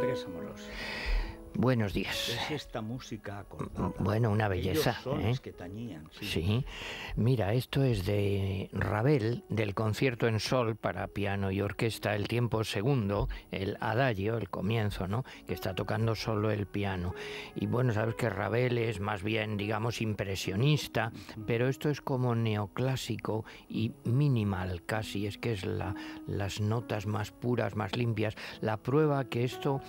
que somos los? Buenos días. Es esta música mm, Bueno, una belleza. ¿eh? Que sí. Mira, esto es de Ravel, del concierto en sol para piano y orquesta, el tiempo segundo, el adagio, el comienzo, ¿no? Que está tocando solo el piano. Y bueno, sabes que Ravel es más bien, digamos, impresionista, pero esto es como neoclásico y minimal casi. Es que es la, las notas más puras, más limpias. La prueba que esto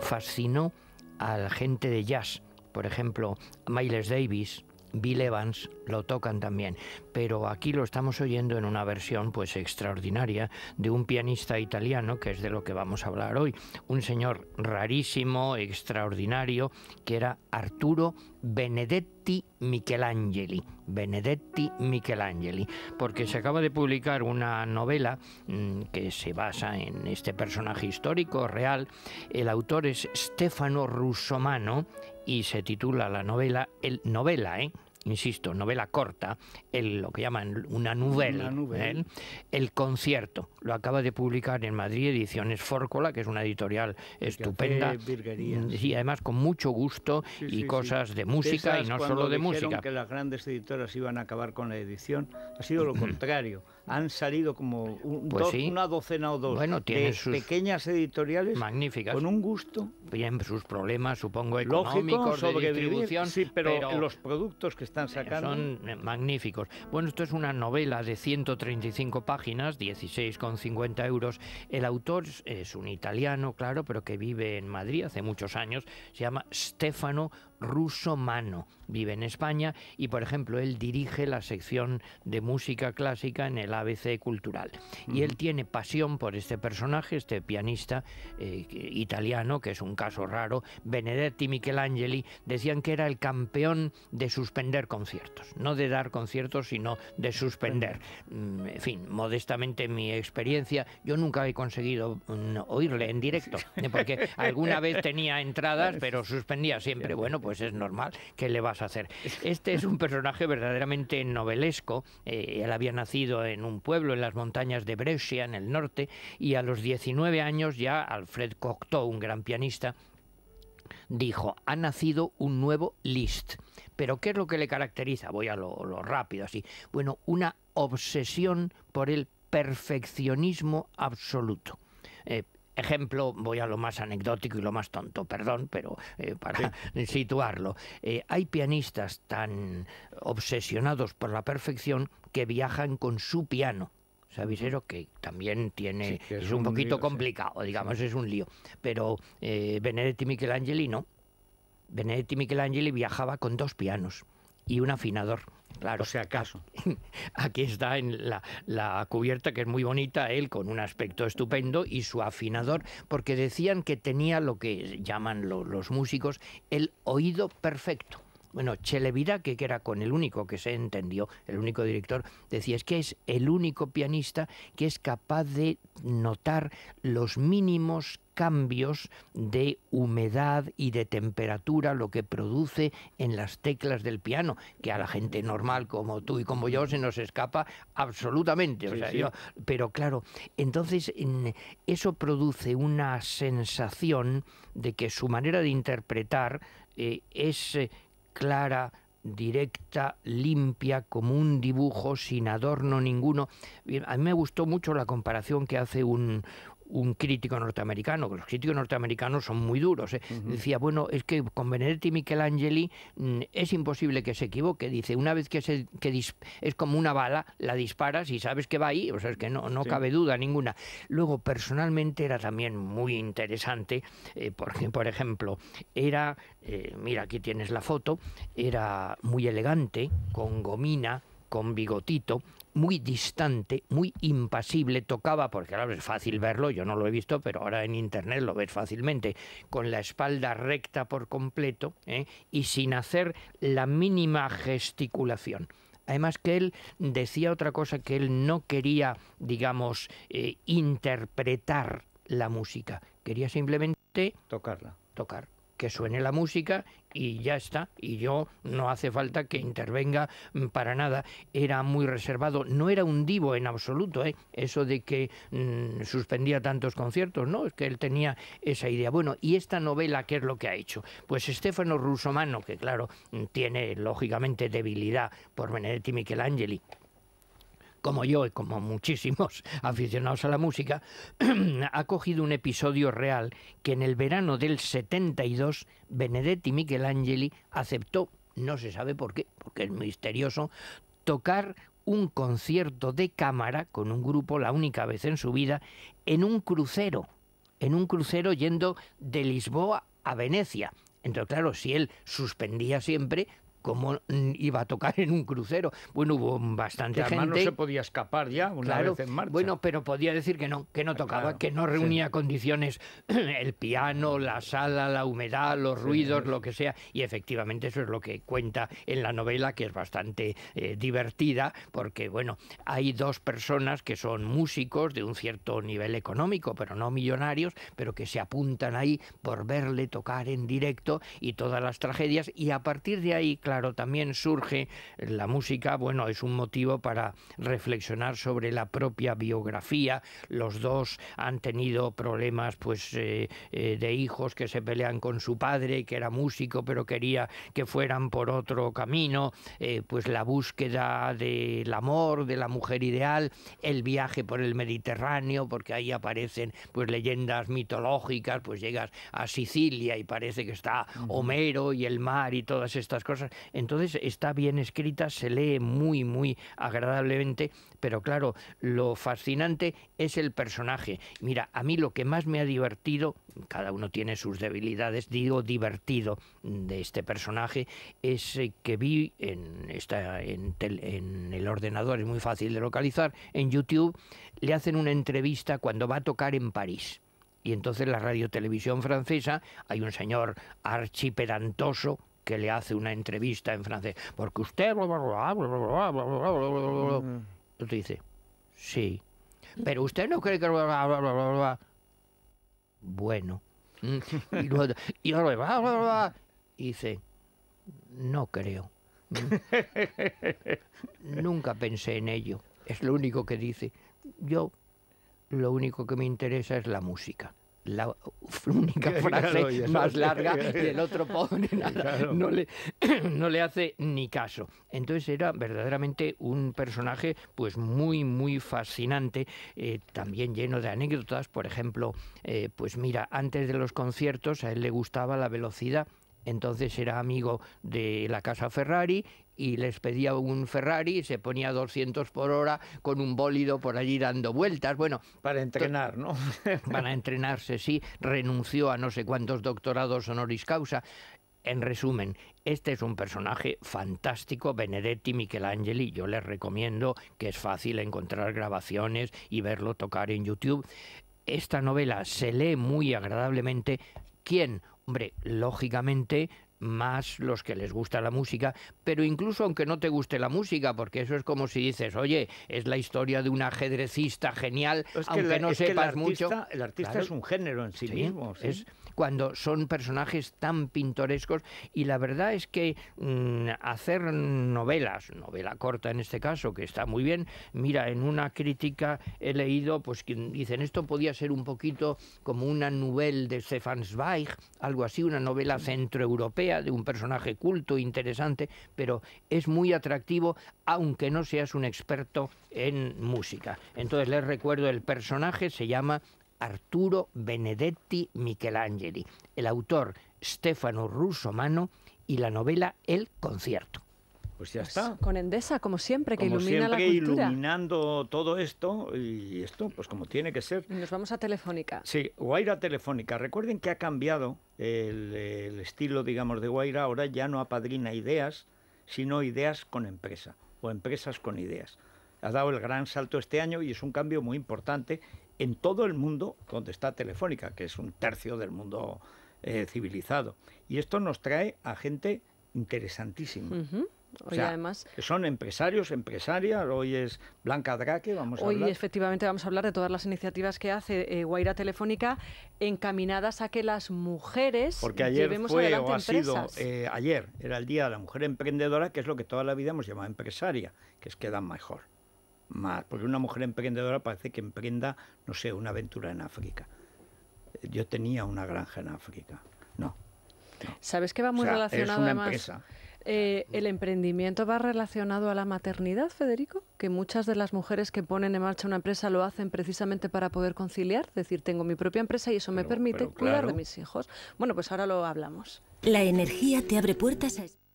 fascinó a la gente de jazz. Por ejemplo, Miles Davis, Bill Evans lo tocan también, pero aquí lo estamos oyendo en una versión pues extraordinaria de un pianista italiano, que es de lo que vamos a hablar hoy, un señor rarísimo, extraordinario, que era Arturo Benedetti Michelangeli, Benedetti Michelangeli, porque se acaba de publicar una novela mm, que se basa en este personaje histórico real. El autor es Stefano Russomano y se titula la novela El novela, ¿eh? insisto, novela corta, el, lo que llaman una novela, ¿eh? el concierto. Lo acaba de publicar en Madrid Ediciones Fórcola, que es una editorial estupenda. y mm, además con mucho gusto y cosas de música y no solo de música. que las grandes editoras iban a acabar con la edición, ha sido lo mm. contrario han salido como pues una docena o dos de pequeñas editoriales magníficas con un gusto. bien sus problemas, supongo, económicos, sobre distribución. Sí, pero, pero, los productos que están sacando... Son magníficos. Bueno, esto es una novela de 135 páginas, 16,50 euros. El autor es un italiano, claro, pero que vive en Madrid hace muchos años. Se llama Stefano ruso-mano. Vive en España y, por ejemplo, él dirige la sección de música clásica en el ABC Cultural. Y él tiene pasión por este personaje, este pianista eh, italiano, que es un caso raro. Benedetti Michelangeli decían que era el campeón de suspender conciertos, no de dar conciertos, sino de suspender. Mm, en fin, modestamente mi experiencia, yo nunca he conseguido mm, oírle en directo, porque alguna vez tenía entradas, pero suspendía siempre. Bueno, pues es normal, ¿qué le vas a hacer? Este es un personaje verdaderamente novelesco, eh, él había nacido en un pueblo en las montañas de Brescia, en el norte, y a los 19 años ya Alfred Cocteau, un gran pianista, dijo, ha nacido un nuevo Liszt. Pero ¿qué es lo que le caracteriza? Voy a lo, rápido así. Bueno, una obsesión por el perfeccionismo absoluto. Eh, ejemplo, voy a lo más anecdótico y lo más tonto, perdón, pero eh, para situarlo. Eh, hay pianistas tan obsesionados por la perfección que viajan con su piano. sabisero que también tiene es, un, poquito complicado, digamos, es un lío. Pero eh, Benedetti Michelangeli no. Benedetti Michelangeli viajaba con dos pianos y un afinador Claro. sea si acaso. Aquí está en la, la, cubierta, que es muy bonita, él con un aspecto estupendo y su afinador, porque decían que tenía lo que llaman los músicos el oído perfecto. Bueno, Chelevira, que era con el único que se entendió, el único director, decía, es que es el único pianista que es capaz de notar los mínimos cambios de humedad y de temperatura, lo que produce en las teclas del piano, que a la gente normal como tú y como yo se nos escapa absolutamente. pero claro, entonces eso produce una sensación de que su manera de interpretar eh, es eh, clara, directa, limpia, como un dibujo, sin adorno ninguno. A mí me gustó mucho la comparación que hace un, un crítico norteamericano, que los críticos norteamericanos son muy duros, ¿eh? decía, bueno, es que con Benedetti y Michelangeli mm, es imposible que se equivoque, dice, una vez que, se, es como una bala, la disparas y sabes que va ahí, o sea, es que no, cabe duda ninguna. Luego, personalmente era también muy interesante, eh, porque, por ejemplo, era, eh, mira, aquí tienes la foto, era muy elegante, con gomina, con bigotito, muy distante, muy impasible, tocaba, porque ahora es fácil verlo, yo no lo he visto, pero ahora en internet lo ves fácilmente, con la espalda recta por completo ¿eh? y sin hacer la mínima gesticulación. Además que él decía otra cosa que él no quería, digamos, eh, interpretar la música, quería simplemente tocarla. Tocar que suene la música y ya está. Y yo no hace falta que intervenga mm, para nada. Era muy reservado, no era un divo en absoluto, ¿eh? eso de que mm, suspendía tantos conciertos, no, es que él tenía esa idea. Bueno, ¿y esta novela qué es lo que ha hecho? Pues Estefano Rusomano, que claro, mm, tiene lógicamente debilidad por Benedetti Michelangeli, como yo y como muchísimos aficionados a la música, ha cogido un episodio real que en el verano del 72 Benedetti Michelangeli aceptó, no se sabe por qué, porque es misterioso, tocar un concierto de cámara con un grupo la única vez en su vida en un crucero, en un crucero yendo de Lisboa a Venecia. Entonces, claro, si él suspendía siempre, cómo iba a tocar en un crucero. Bueno, hubo bastante no se podía escapar ya una vez en marcha. Bueno, pero podía decir que no, que no ah, tocaba, que no reunía condiciones el piano, la sala, la humedad, los ruidos, lo que sea. Y efectivamente eso es lo que cuenta en la novela, que es bastante eh, divertida, porque bueno, hay dos personas que son músicos de un cierto nivel económico, pero no millonarios, pero que se apuntan ahí por verle tocar en directo y todas las tragedias. Y a partir de ahí, claro, claro, también surge la música, bueno, es un motivo para reflexionar sobre la propia biografía. Los dos han tenido problemas, pues, eh, eh, de hijos que se pelean con su padre, que era músico, pero quería que fueran por otro camino. Eh, pues la búsqueda del amor, de la mujer ideal, el viaje por el Mediterráneo, porque ahí aparecen, pues, leyendas mitológicas. Pues llegas a Sicilia y parece que está Homero y el mar y todas estas cosas. Entonces está bien escrita, se lee muy, muy agradablemente, pero claro, lo fascinante es el personaje. Mira, a mí lo que más me ha divertido, cada uno tiene sus debilidades, digo divertido mm, de este personaje, es eh, que vi en, en, el ordenador, es muy fácil de localizar, en YouTube le hacen una entrevista cuando va a tocar en París y entonces la radiotelevisión francesa, hay un señor archiperantoso que le hace una entrevista en francés, porque usted dice, sí, pero usted no cree que bueno. Y luego, y luego dice, no creo. Nunca pensé en ello. Es lo único que dice. Yo lo único que me interesa es la música la única frase más larga y el otro pobre no, le, hace ni caso. Entonces era verdaderamente un personaje pues muy muy fascinante, eh, también lleno de anécdotas, por ejemplo, eh, pues mira, antes de los conciertos a él le gustaba la velocidad entonces era amigo de la casa Ferrari y les pedía un Ferrari y se ponía 200 por hora con un bólido por allí dando vueltas. Bueno, para entrenar, ¿no? para entrenarse, sí. Renunció a no sé cuántos doctorados honoris causa. En resumen, este es un personaje fantástico, Benedetti Michelangeli. Yo les recomiendo que es fácil encontrar grabaciones y verlo tocar en YouTube. Esta novela se lee muy agradablemente. ¿Quién? Hombre, lógicamente más los que les gusta la música, pero incluso aunque no te guste la música, porque eso es como si dices, oye, es la historia de un ajedrecista genial, aunque no sepas mucho. El artista es un género en sí, mismo. Es cuando son personajes tan pintorescos y la verdad es que mm, hacer novelas, novela corta en este caso, que está muy bien, mira, en una crítica he leído, pues que dicen, esto podía ser un poquito como una novela de Stefan Zweig, algo así, una novela centroeuropea, de un personaje culto, interesante, pero es muy atractivo aunque no seas un experto en música. Entonces les recuerdo, el personaje se llama Arturo Benedetti Michelangeli, el autor Stefano Russo Mano, y la novela El concierto. Pues ya pues está. Con Endesa, como siempre, que ilumina siempre, la cultura. iluminando todo esto y esto, pues como tiene que ser. Nos vamos a Telefónica. Sí, Guaira Telefónica. Recuerden que ha cambiado el, estilo, digamos, de Guaira. Ahora ya no apadrina ideas, sino ideas con empresa o empresas con ideas. Ha dado el gran salto este año y es un cambio muy importante en todo el mundo donde está Telefónica, que es un tercio del mundo eh, civilizado. Y esto nos trae a gente interesantísima. Son empresarios, empresarias. Hoy es Blanca Draque, vamos hoy a Hoy efectivamente vamos a hablar de todas las iniciativas que hace eh, Guaira Telefónica encaminadas a que las mujeres. Porque ayer ha empresas. Eh, ayer era el Día de la Mujer Emprendedora, que es lo que toda la vida hemos llamado empresaria, que es que dan mejor. Más, porque una mujer emprendedora parece que emprenda, no sé, una aventura en África. Yo tenía una granja en África. No. ¿Sabes que va muy relacionado además? Eh, ¿El emprendimiento va relacionado a la maternidad, Federico? Que muchas de las mujeres que ponen en marcha una empresa lo hacen precisamente para poder conciliar, es decir, tengo mi propia empresa y eso me permite claro. cuidar de mis hijos. Bueno, pues ahora lo hablamos. La energía te abre puertas a...